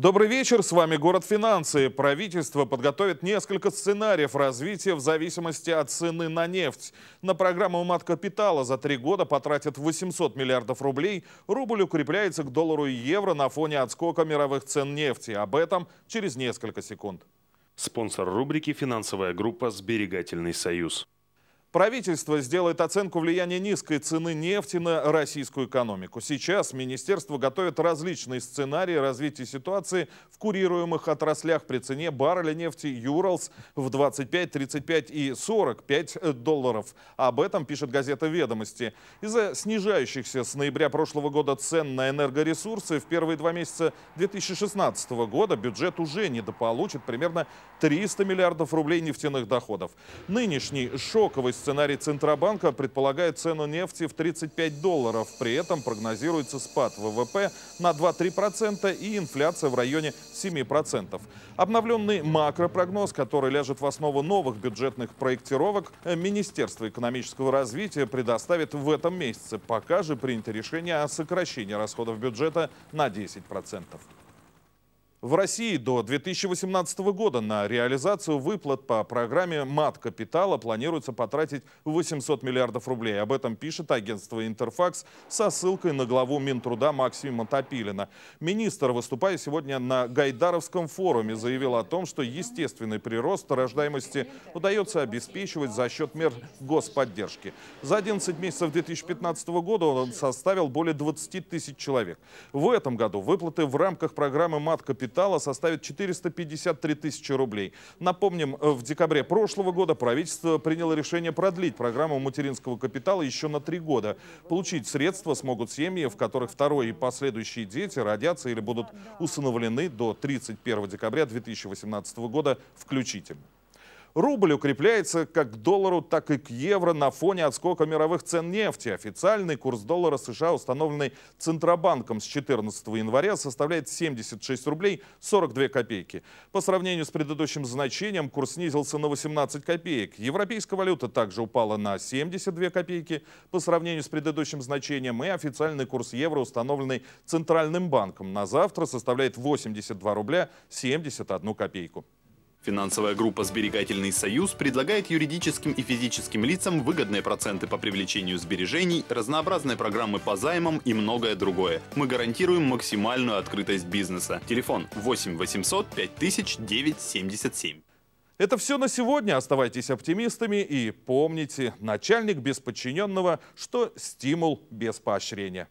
Добрый вечер, с вами «Город финансы». Правительство подготовит несколько сценариев развития в зависимости от цены на нефть. На программу капитала за три года потратят 800 миллиардов рублей. Рубль укрепляется к доллару и евро на фоне отскока мировых цен нефти. Об этом через несколько секунд. Спонсор рубрики «Финансовая группа «Сберегательный союз». Правительство сделает оценку влияния низкой цены нефти на российскую экономику. Сейчас министерство готовит различные сценарии развития ситуации в курируемых отраслях при цене барреля нефти «Юралс» в 25, 35 и 45 долларов. Об этом пишет газета «Ведомости». Из-за снижающихся с ноября прошлого года цен на энергоресурсы в первые два месяца 2016 года бюджет уже недополучит примерно 300 миллиардов рублей нефтяных доходов. Нынешний шоковый Сценарий Центробанка предполагает цену нефти в 35 долларов. При этом прогнозируется спад ВВП на 2-3% и инфляция в районе 7%. Обновленный макропрогноз, который ляжет в основу новых бюджетных проектировок, э, Министерство экономического развития предоставит в этом месяце. Пока же принято решение о сокращении расходов бюджета на 10%. В России до 2018 года на реализацию выплат по программе «Мат капитала» планируется потратить 800 миллиардов рублей. Об этом пишет агентство «Интерфакс» со ссылкой на главу Минтруда Максима Топилина. Министр, выступая сегодня на Гайдаровском форуме, заявил о том, что естественный прирост рождаемости удается обеспечивать за счет мер господдержки. За 11 месяцев 2015 года он составил более 20 тысяч человек. В этом году выплаты в рамках программы «Мат капитала» металла составит 453 тысячи рублей. Напомним, э, в декабре прошлого года правительство приняло решение продлить программу материнского капитала еще на три года. Получить средства смогут семьи, в которых второй и последующие дети родятся или будут усыновлены до 31 декабря 2018 года включительно. Рубль укрепляется как к доллару, так и к евро на фоне отскока мировых цен нефти. Официальный курс доллара США, установленный Центробанком с 14 января, составляет 76 рублей 42 копейки. По сравнению с предыдущим значением курс снизился на 18 копеек. Европейская валюта также упала на 72 копейки по сравнению с предыдущим значением. И официальный курс евро, установленный Центральным банком, на завтра составляет 82 рубля 71 копейку. Финансовая группа «Сберегательный союз» предлагает юридическим и физическим лицам выгодные проценты по привлечению сбережений, разнообразные программы по займам и многое другое. Мы гарантируем максимальную открытость бизнеса. Телефон 8 800 5000 977. Это все на сегодня. Оставайтесь оптимистами и помните, начальник без подчиненного, что стимул без поощрения.